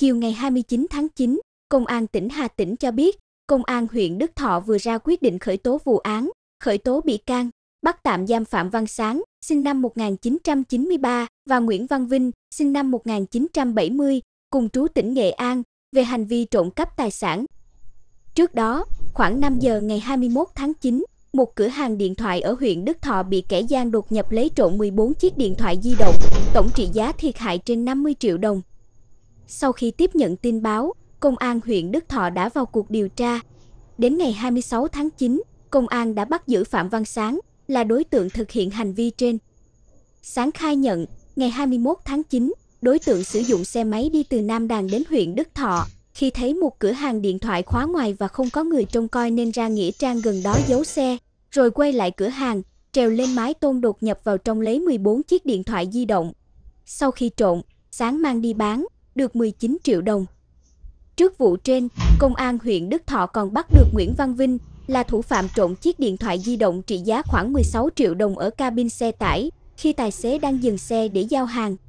Chiều ngày 29 tháng 9, Công an tỉnh Hà Tĩnh cho biết, Công an huyện Đức Thọ vừa ra quyết định khởi tố vụ án, khởi tố bị can, bắt tạm giam Phạm Văn Sáng, sinh năm 1993 và Nguyễn Văn Vinh, sinh năm 1970, cùng trú tỉnh Nghệ An về hành vi trộm cắp tài sản. Trước đó, khoảng 5 giờ ngày 21 tháng 9, một cửa hàng điện thoại ở huyện Đức Thọ bị kẻ gian đột nhập lấy trộm 14 chiếc điện thoại di động, tổng trị giá thiệt hại trên 50 triệu đồng. Sau khi tiếp nhận tin báo, Công an huyện Đức Thọ đã vào cuộc điều tra. Đến ngày 26 tháng 9, Công an đã bắt giữ Phạm Văn Sáng là đối tượng thực hiện hành vi trên. Sáng khai nhận, ngày 21 tháng 9, đối tượng sử dụng xe máy đi từ Nam Đàn đến huyện Đức Thọ. Khi thấy một cửa hàng điện thoại khóa ngoài và không có người trông coi nên ra nghĩa trang gần đó giấu xe, rồi quay lại cửa hàng, trèo lên mái tôn đột nhập vào trong lấy 14 chiếc điện thoại di động. Sau khi trộn, sáng mang đi bán, được 19 triệu đồng. Trước vụ trên, công an huyện Đức Thọ còn bắt được Nguyễn Văn Vinh là thủ phạm trộm chiếc điện thoại di động trị giá khoảng 16 triệu đồng ở cabin xe tải khi tài xế đang dừng xe để giao hàng.